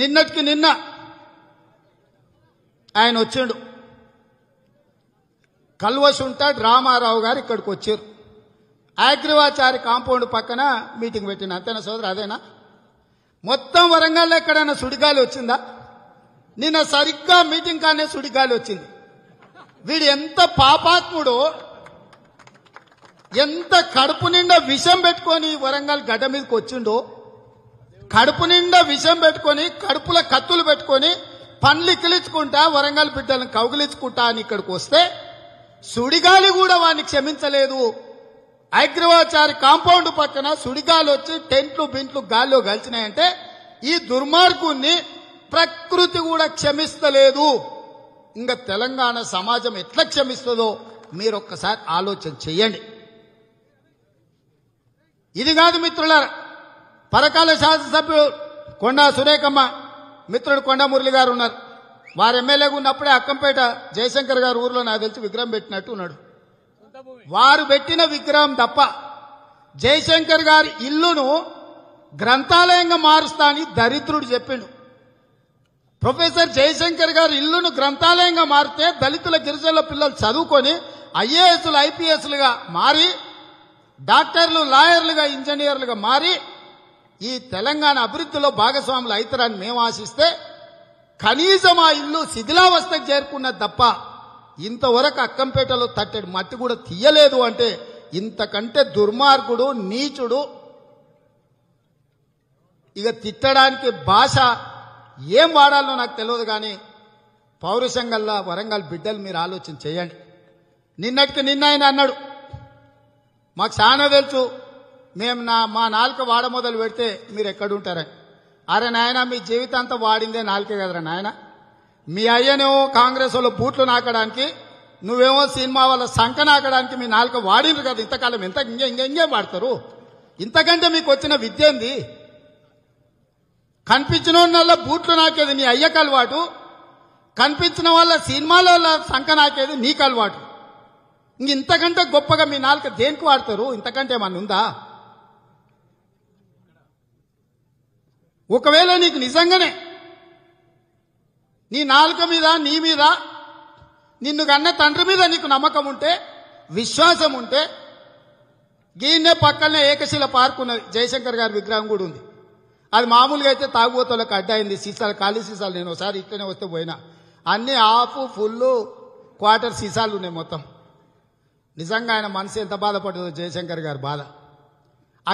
నిన్నటికి నిన్న ఆయన వచ్చిండు కల్వసు ఉంటాడు రామారావు గారు ఇక్కడికి వచ్చారు ఆగ్రివాచారి కాంపౌండ్ పక్కన మీటింగ్ పెట్టిన అంతేనా సోదరు అదేనా మొత్తం వరంగల్లో ఎక్కడైనా సుడిగాలి వచ్చిందా నిన్న సరిగ్గా మీటింగ్ కానీ సుడిగాలి వచ్చింది వీడు ఎంత పాపాత్ముడో ఎంత కడుపు నిండా విషం పెట్టుకొని వరంగల్ గడ్డ మీదకి వచ్చిండో కడుపు నిండా విషం పెట్టుకొని కడుపులో కత్తులు పెట్టుకొని పండ్లు ఇక్కిలించుకుంటా వరంగల్ బిడ్డలను కౌగిలించుకుంటా అని ఇక్కడికి వస్తే సుడిగాలి కూడా వాడిని క్షమించలేదు అగ్రవాచారి కాంపౌండ్ పక్కన సుడిగాలి వచ్చి టెంట్లు బింట్లు గాల్లో కలిచినాయంటే ఈ దుర్మార్గుణ్ణి ప్రకృతి కూడా క్షమిస్తలేదు ఇంకా తెలంగాణ సమాజం ఎట్లా క్షమిస్తుందో మీరు ఒక్కసారి ఆలోచన చేయండి ఇది కాదు మిత్రులారా పరకాల శాసనసభ్యుడు కొండా సురేఖమ్మ మిత్రుడు కొండా మురళి గారు ఉన్నారు వారు ఎమ్మెల్యేగా ఉన్నప్పుడే అక్కంపేట జయశంకర్ గారు ఊర్లో నాకు తెలిసి విగ్రహం పెట్టినట్టు ఉన్నాడు వారు పెట్టిన విగ్రహం తప్ప జయశంకర్ గారి ఇల్లును గ్రంథాలయంగా మారుస్తా అని దరిద్రుడు చెప్పిండు ప్రొఫెసర్ జయశంకర్ గారు ఇల్లును గ్రంథాలయంగా మారితే దళితుల గిరిజనుల పిల్లలు చదువుకొని ఐఏఎస్లు ఐపీఎస్లుగా మారి డాక్టర్లు లాయర్లుగా ఇంజనీర్లుగా మారి ఈ తెలంగాణ అభివృద్ధిలో భాగస్వాములు అవుతారని మేము ఆశిస్తే కనీసం ఆ ఇల్లు శిథిలావస్థకు చేరుకున్నది తప్ప ఇంతవరకు అక్కంపేటలో తట్టడి మట్టి కూడా తీయలేదు అంటే ఇంతకంటే దుర్మార్గుడు నీచుడు ఇక తిట్టడానికి భాష ఏం వాడాలో నాకు తెలియదు కానీ పౌరుషంగల్లా వరంగల్ బిడ్డలు మీరు ఆలోచన చేయండి నిన్నటికి నిన్న ఆయన అన్నాడు మాకు చాలా తెలుసు మేము నా మా నాలుక వాడ మొదలు పెడితే మీరు ఎక్కడుంటారా అరే నాయన మీ జీవితాంతం వాడిందే నాలుకే కదరా నాయన మీ అయ్యనేమో కాంగ్రెస్ వాళ్ళు బూట్లు నాకడానికి నువ్వేమో సినిమా వాళ్ళ సంక నాకడానికి మీ నాలుక వాడినరు కదా ఇంతకాలం ఇంత ఇంకే ఇంకే ఇంకే వాడతారు ఇంతకంటే మీకు వచ్చిన విద్య ఏంది కనిపించిన వాళ్ళ బూట్లు నాకేది నీ అయ్యకు అలవాటు కనిపించిన వాళ్ళ సినిమాల సంక నాకేది నీకు అలవాటు ఇంతకంటే గొప్పగా మీ నాలుక దేనికి వాడతారు ఇంతకంటే ఏమన్నా ఉందా ఒకవేళ నీకు నిజంగానే నీ నాలుక మీద నీ మీద నిన్ను కన్న తండ్రి మీద నీకు నమ్మకం ఉంటే విశ్వాసం ఉంటే గీన్నే పక్కనే ఏకశిల పార్క్ ఉన్నది జయశంకర్ గారి విగ్రహం కూడా ఉంది అది మామూలుగా అయితే తాగుబోతులకు అడ్డ అయింది సీసాలు ఖాళీ సీసాలు నేను ఒకసారి ఇట్లనే వస్తే పోయినా అన్ని ఆఫ్ ఫుల్ క్వార్టర్ సీసాలు ఉన్నాయి మొత్తం నిజంగా ఆయన మనసు ఎంత బాధపడుతుందో జయశంకర్ గారు బాధ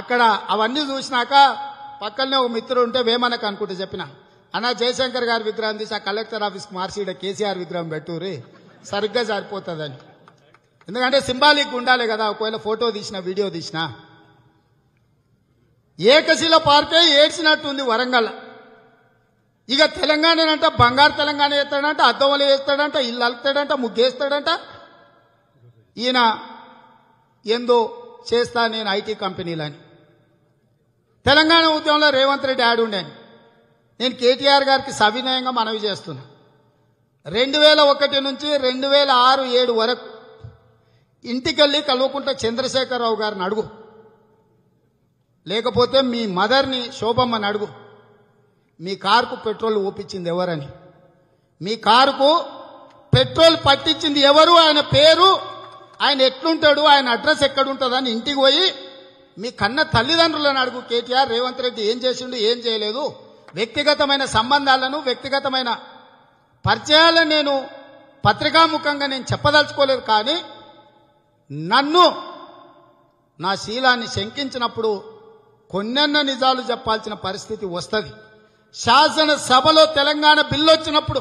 అక్కడ అవన్నీ చూసినాక పక్కనే ఒక మిత్రుడు ఉంటే వేమనక అనుకుంటే చెప్పిన అన్నా జయశంకర్ గారి విగ్రహం తీసి ఆ కలెక్టర్ ఆఫీస్కి మార్చి కేసీఆర్ విగ్రహం పెట్టుర్రి సరిగ్గా సరిపోతుందని ఎందుకంటే సింబాలిక్ ఉండాలి కదా ఒకవేళ ఫోటో తీసిన వీడియో తీసిన ఏకశిల పార్కే ఏడ్చినట్టుంది వరంగల్ ఇక తెలంగాణనంట బంగారు తెలంగాణ వేస్తాడంట అద్దములు వేస్తాడంట ఇల్లు అలుతాడంట ముగ్గేస్తాడంట ఈయన ఏందో చేస్తా నేను ఐటీ కంపెనీలని తెలంగాణ ఉద్యమంలో రేవంత్ రెడ్డి యాడ్ ఉండేది నేను కేటీఆర్ గారికి సవినయంగా మనవి చేస్తున్నా రెండు వేల ఒకటి నుంచి రెండు వేల ఆరు ఏడు వరకు ఇంటికెళ్ళి కలువకుంట చంద్రశేఖరరావు గారిని అడుగు లేకపోతే మీ మదర్ని శోభమ్మని అడుగు మీ కారుకు పెట్రోల్ ఓపించింది ఎవరని మీ కారుకు పెట్రోల్ పట్టించింది ఎవరు ఆయన పేరు ఆయన ఎట్లుంటాడు ఆయన అడ్రస్ ఎక్కడుంటుందని ఇంటికి పోయి మీ కన్న తల్లిదండ్రులను అడుగు కేటీఆర్ రేవంత్ రెడ్డి ఏం చేసిండు ఏం చేయలేదు వ్యక్తిగతమైన సంబంధాలను వ్యక్తిగతమైన పరిచయాలను నేను పత్రికాముఖంగా నేను చెప్పదలుచుకోలేదు కానీ నన్ను నా శీలాన్ని శంకించినప్పుడు కొన్నెన్న నిజాలు చెప్పాల్సిన పరిస్థితి వస్తుంది శాసనసభలో తెలంగాణ బిల్లు వచ్చినప్పుడు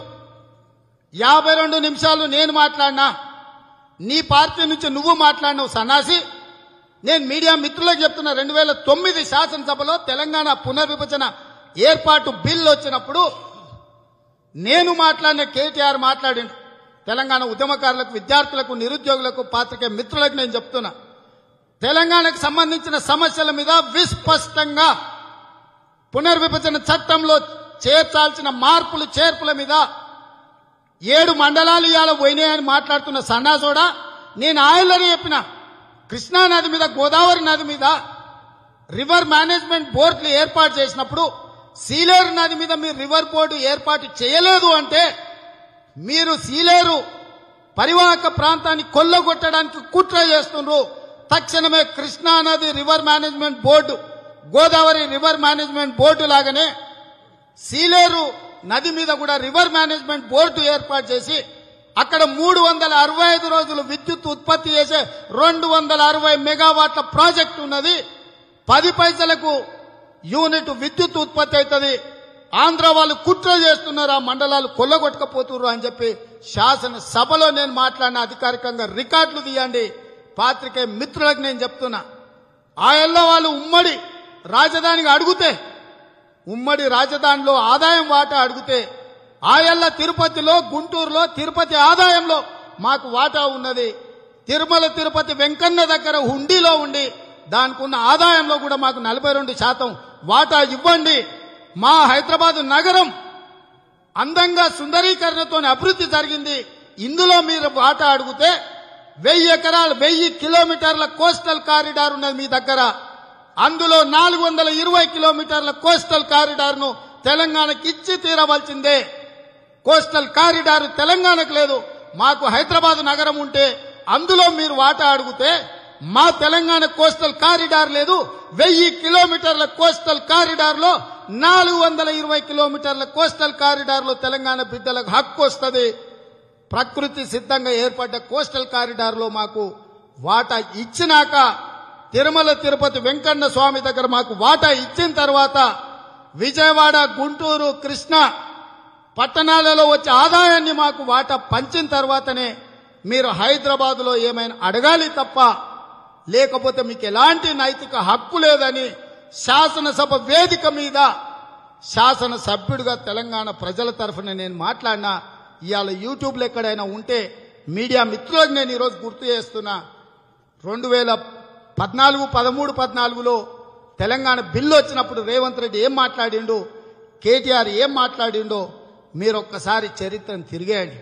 యాభై రెండు నిమిషాలు నేను మాట్లాడినా నీ పార్టీ నుంచి నువ్వు మాట్లాడినావు సన్నాసి నేను మీడియా మిత్రులకు చెప్తున్నా రెండు వేల తొమ్మిది శాసనసభలో తెలంగాణ పునర్విభజన ఏర్పాటు బిల్లు వచ్చినప్పుడు నేను మాట్లాడిన కేటీఆర్ మాట్లాడిండు తెలంగాణ ఉద్యమకారులకు విద్యార్థులకు నిరుద్యోగులకు పాత్రికే మిత్రులకు నేను చెప్తున్నా తెలంగాణకు సంబంధించిన సమస్యల మీద విస్పష్టంగా పునర్విభజన చట్టంలో చేర్చాల్సిన మార్పులు చేర్పుల మీద ఏడు మండలాలు ఇవాళ పోయినాయని మాట్లాడుతున్న సన్నాసోడా నేను ఆయనలోనే చెప్పినా కృష్ణా నది మీద గోదావరి నది మీద రివర్ మేనేజ్మెంట్ బోర్డులు ఏర్పాటు చేసినప్పుడు సీలేరు నది మీద మీరు రివర్ బోర్డు ఏర్పాటు చేయలేదు అంటే మీరు సీలేరు పరివాహక ప్రాంతాన్ని కొల్లగొట్టడానికి కుట్ర చేస్తున్నారు తక్షణమే కృష్ణా నది river management board Godavari river management board లాగానే సీలేరు నది మీద కూడా రివర్ మేనేజ్మెంట్ బోర్డు ఏర్పాటు చేసి అక్కడ మూడు వందల అరవై ఐదు రోజులు విద్యుత్ ఉత్పత్తి చేసే రెండు వందల అరవై మెగావాట్ల ప్రాజెక్ట్ ఉన్నది పది పైసలకు యూనిట్ విద్యుత్ ఉత్పత్తి అవుతుంది ఆంధ్ర వాళ్ళు కుట్ర చేస్తున్నారు ఆ మండలాలు కొల్లగొట్టకపోతున్నారు అని చెప్పి శాసనసభలో నేను మాట్లాడిన అధికారికంగా రికార్డులు తీయండి పాత్రికే మిత్రులకు నేను చెప్తున్నా ఆ వాళ్ళు ఉమ్మడి రాజధానికి అడిగితే ఉమ్మడి రాజధానిలో ఆదాయం వాటా అడిగితే ఆయల్ల తిరుపతిలో గుంటూరులో తిరుపతి ఆదాయంలో మాకు వాటా ఉన్నది తిరుమల తిరుపతి వెంకన్న దగ్గర హుండీలో ఉండి దానికి ఉన్న ఆదాయంలో కూడా మాకు నలభై రెండు శాతం వాటా ఇవ్వండి మా హైదరాబాద్ నగరం అందంగా సుందరీకరణతో అభివృద్ధి జరిగింది ఇందులో మీరు వాటా అడిగితే వెయ్యి ఎకరాలు వెయ్యి కిలోమీటర్ల కోస్టల్ కారిడార్ ఉన్నది మీ దగ్గర అందులో నాలుగు వందల ఇరవై కిలోమీటర్ల కోస్టల్ కారిడార్ను తెలంగాణకి ఇచ్చి తీరవలసిందే కోస్టల్ కారిడార్ తెలంగాణకు లేదు మాకు హైదరాబాద్ నగరం ఉంటే అందులో మీరు వాటా అడిగితే మా తెలంగాణ కోస్టల్ కారిడార్ లేదు వెయ్యి కిలోమీటర్ల కోస్టల్ కారిడార్లో నాలుగు వందల ఇరవై కిలోమీటర్ల కోస్టల్ కారిడార్లో తెలంగాణ బిడ్డలకు హక్కు వస్తుంది ప్రకృతి సిద్ధంగా ఏర్పడ్డ కోస్టల్ కారిడార్లో మాకు వాటా ఇచ్చినాక తిరుమల తిరుపతి వెంకన్న స్వామి దగ్గర మాకు వాటా ఇచ్చిన తర్వాత విజయవాడ గుంటూరు కృష్ణ పట్టణాలలో వచ్చే ఆదాయాన్ని మాకు వాటా పంచిన తర్వాతనే మీరు హైదరాబాద్లో ఏమైనా అడగాలి తప్ప లేకపోతే మీకు ఎలాంటి నైతిక హక్కు లేదని శాసనసభ వేదిక మీద శాసన సభ్యుడిగా తెలంగాణ ప్రజల తరఫున నేను మాట్లాడినా ఇవాళ యూట్యూబ్లో ఎక్కడైనా ఉంటే మీడియా మిత్రులకు నేను ఈరోజు గుర్తు చేస్తున్నా రెండు వేల పద్నాలుగు పదమూడు పద్నాలుగులో తెలంగాణ బిల్లు వచ్చినప్పుడు రేవంత్ రెడ్డి ఏం మాట్లాడిండు కేటీఆర్ ఏం మాట్లాడిండో మీరు ఒక్కసారి చరిత్రను తిరిగేయండి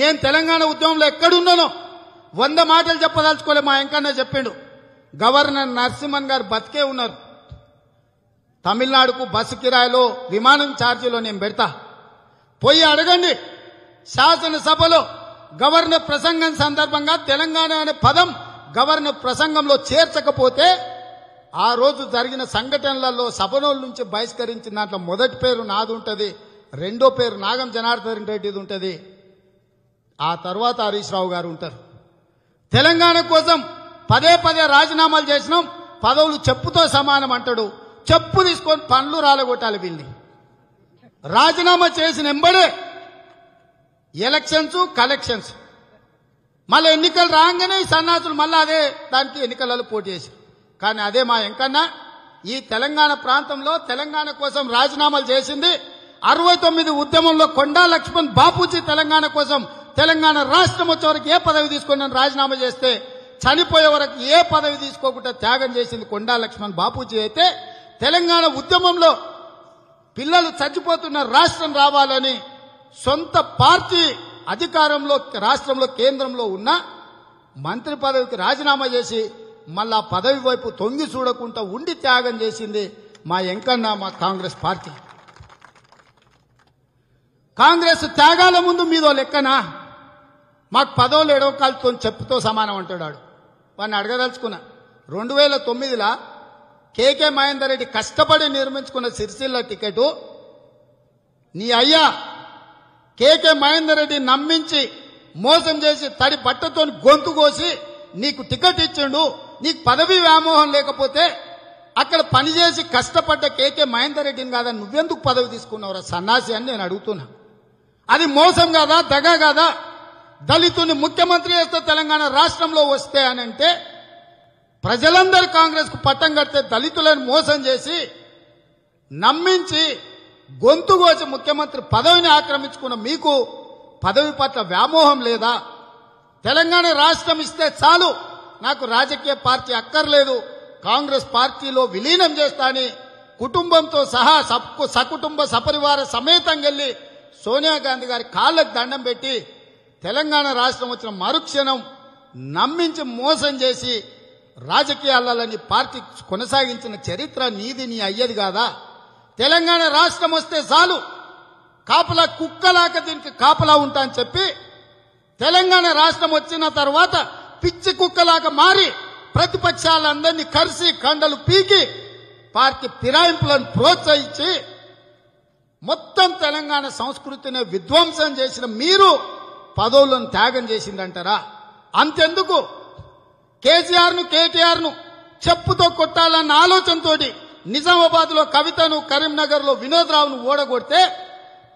నేను తెలంగాణ ఉద్యమంలో ఎక్కడున్నానో వంద మాటలు చెప్పదలుచుకోలే మా వెంకన్న చెప్పిండు గవర్నర్ నరసింహన్ గారు బతికే ఉన్నారు తమిళనాడుకు బస్సు కిరాయిలో విమానం ఛార్జీలో నేను పెడతా పోయి అడగండి శాసనసభలో గవర్నర్ ప్రసంగం సందర్భంగా తెలంగాణ అనే పదం గవర్నర్ ప్రసంగంలో చేర్చకపోతే ఆ రోజు జరిగిన సంఘటనలలో సభనోళ్ళ నుంచి బహిష్కరించిన దాంట్లో మొదటి పేరు నాది ఉంటుంది రెండో పేరు నాగం జనార్దన్ రెడ్డిది ఉంటుంది ఆ తర్వాత హరీష్ రావు గారు ఉంటారు తెలంగాణ కోసం పదే పదే రాజీనామాలు చేసినాం పదవులు చెప్పుతో సమానం అంటాడు చెప్పు తీసుకొని పనులు రాలగొట్టాలి వీళ్ళని రాజీనామా చేసిన ఎంబడే ఎలక్షన్స్ కలెక్షన్స్ మళ్ళీ ఎన్నికలు రాగానే సన్నాసులు మళ్ళీ అదే దానికి ఎన్నికలలో పోటీ చేశారు కానీ అదే మా ఎంకన్నా ఈ తెలంగాణ ప్రాంతంలో తెలంగాణ కోసం రాజీనామాలు చేసింది అరవై తొమ్మిది ఉద్యమంలో కొండా లక్ష్మణ్ బాపూజీ తెలంగాణ కోసం తెలంగాణ రాష్ట్రం వచ్చే వరకు ఏ పదవి తీసుకుని రాజీనామా చేస్తే చనిపోయే వరకు ఏ పదవి తీసుకోకుండా త్యాగం చేసింది కొండా లక్ష్మణ్ బాపూజీ అయితే తెలంగాణ ఉద్యమంలో పిల్లలు చచ్చిపోతున్న రాష్ట్రం రావాలని సొంత పార్టీ అధికారంలో రాష్ట్రంలో కేంద్రంలో ఉన్న మంత్రి పదవికి రాజీనామా చేసి మళ్ళా పదవి వైపు తొంగి చూడకుండా ఉండి త్యాగం చేసింది మా ఎంకన్నా మా కాంగ్రెస్ పార్టీ కాంగ్రెస్ త్యాగాల ముందు మీదో లెక్కనా మాకు పదో లేడో కాలుతో చెప్పుతో సమానం అంటాడు వాడిని అడగదలుచుకున్నా రెండు వేల తొమ్మిదిలో కేకే మహేందర్ రెడ్డి కష్టపడి నిర్మించుకున్న సిరిసిల్ల టికెటు నీ అయ్యా కేకే మహేందర్ రెడ్డి నమ్మించి మోసం చేసి తడి బట్టతో గొంతు కోసి నీకు టికెట్ ఇచ్చిండు నీకు పదవి వ్యామోహం లేకపోతే అక్కడ పనిచేసి కష్టపడ్డ కేకే మహేందర్ రెడ్డిని కాదని నువ్వెందుకు పదవి తీసుకున్నావురా సన్నాసి అని నేను అడుగుతున్నా అది మోసం కాదా దగ కాదా దళితుని ముఖ్యమంత్రి చేస్తే తెలంగాణ రాష్ట్రంలో వస్తే అని అంటే ప్రజలందరూ కాంగ్రెస్కు పట్టం కడితే దళితులను మోసం చేసి నమ్మించి గొంతు కోసి ముఖ్యమంత్రి పదవిని ఆక్రమించుకున్న మీకు పదవి పట్ల వ్యామోహం లేదా తెలంగాణ రాష్ట్రం ఇస్తే చాలు నాకు రాజకీయ పార్టీ అక్కర్లేదు కాంగ్రెస్ పార్టీలో విలీనం చేస్తాని కుటుంబంతో సహా సకుటుంబ సపరివార సమేతం వెళ్ళి సోనియా గాంధీ గారి కాళ్ళకు దండం పెట్టి తెలంగాణ రాష్ట్రం వచ్చిన మరుక్షణం నమ్మించి మోసం చేసి రాజకీయాలని పార్టీ కొనసాగించిన చరిత్ర నీది నీ అయ్యేది కాదా తెలంగాణ రాష్ట్రం వస్తే చాలు కాపలా కుక్కలాక దీనికి కాపలా ఉంటా అని చెప్పి తెలంగాణ రాష్ట్రం వచ్చిన తర్వాత పిచ్చి కుక్కలాక మారి ప్రతిపక్షాలందరినీ కరిసి కండలు పీకి పార్టీ ఫిరాయింపులను ప్రోత్సహించి మొత్తం తెలంగాణ సంస్కృతిని విధ్వంసం చేసిన మీరు పదవులను త్యాగం చేసిందంటారా అంతెందుకు కేసీఆర్ను కేటీఆర్ను చెప్పుతో కొట్టాలన్న ఆలోచనతో నిజామాబాద్లో కవితను కరీంనగర్లో వినోద్రావును ఓడగొడితే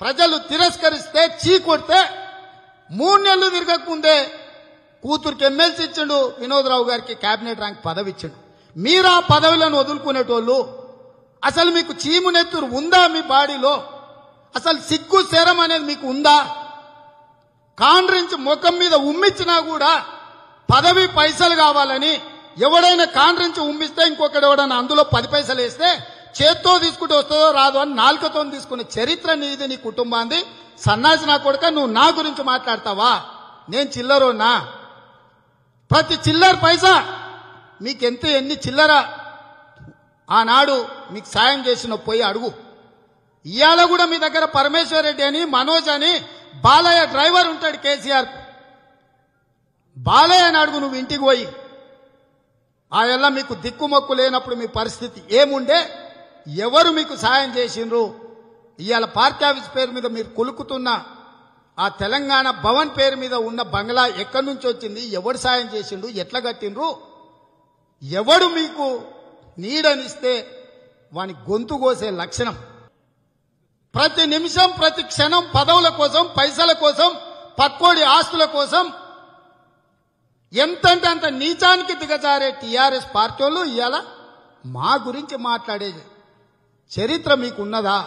ప్రజలు తిరస్కరిస్తే చీ కొడితే మూడు నెలలు తిరగకముందే కూతురికి ఎమ్మెల్సీ ఇచ్చిండు వినోద్రావు గారికి కేబినెట్ ర్యాంక్ పదవి ఇచ్చిండు మీరు ఆ పదవులను వదులుకునేటోళ్ళు అసలు మీకు చీము నెత్తురు ఉందా మీ బాడీలో అసలు సిగ్గు శరం అనేది మీకు ఉందా కాండ్రించి ముఖం మీద ఉమ్మిచ్చినా కూడా పదవి పైసలు కావాలని ఎవడైనా కాండ్రించి ఉమ్మిస్తే ఇంకొకటి ఎవడైనా అందులో పది పైసలు వేస్తే చేత్తో తీసుకుంటే వస్తుందో రాదు అని నాలుకతో తీసుకునే చరిత్ర నీది నీ కుటుంబాన్ని సన్నాసి నా కొడుక నువ్వు నా గురించి మాట్లాడతావా నేను చిల్లరోనా ప్రతి చిల్లర పైసా మీకెంత ఎన్ని చిల్లరా ఆనాడు మీకు సాయం చేసిన పోయి అడుగు ఇవాళ కూడా మీ దగ్గర పరమేశ్వర్ రెడ్డి అని మనోజ్ అని బాలయ్య డ్రైవర్ ఉంటాడు కేసీఆర్ బాలయ్య అని అడుగు నువ్వు ఇంటికి పోయి ఆయల్ల మీకు దిక్కుమొక్కు లేనప్పుడు మీ పరిస్థితి ఏముండే ఎవరు మీకు సాయం చేసిండ్రు ఇవాళ పార్టీ ఆఫీస్ పేరు మీద మీరు కొలుకుతున్న ఆ తెలంగాణ భవన్ పేరు మీద ఉన్న బంగ్లా ఎక్కడి నుంచి వచ్చింది ఎవడు సాయం చేసిండ్రు ఎట్లా కట్టిండ్రు ఎవడు మీకు నీడనిస్తే వాని గొంతు కోసే లక్షణం ప్రతి నిమిషం ప్రతి క్షణం పదవుల కోసం పైసల కోసం పక్కోడి ఆస్తుల కోసం ఎంతంటే అంత నీచానికి దిగజారే టీఆర్ఎస్ పార్టీ వాళ్ళు ఇవాళ మా గురించి మాట్లాడేది చరిత్ర మీకున్నదా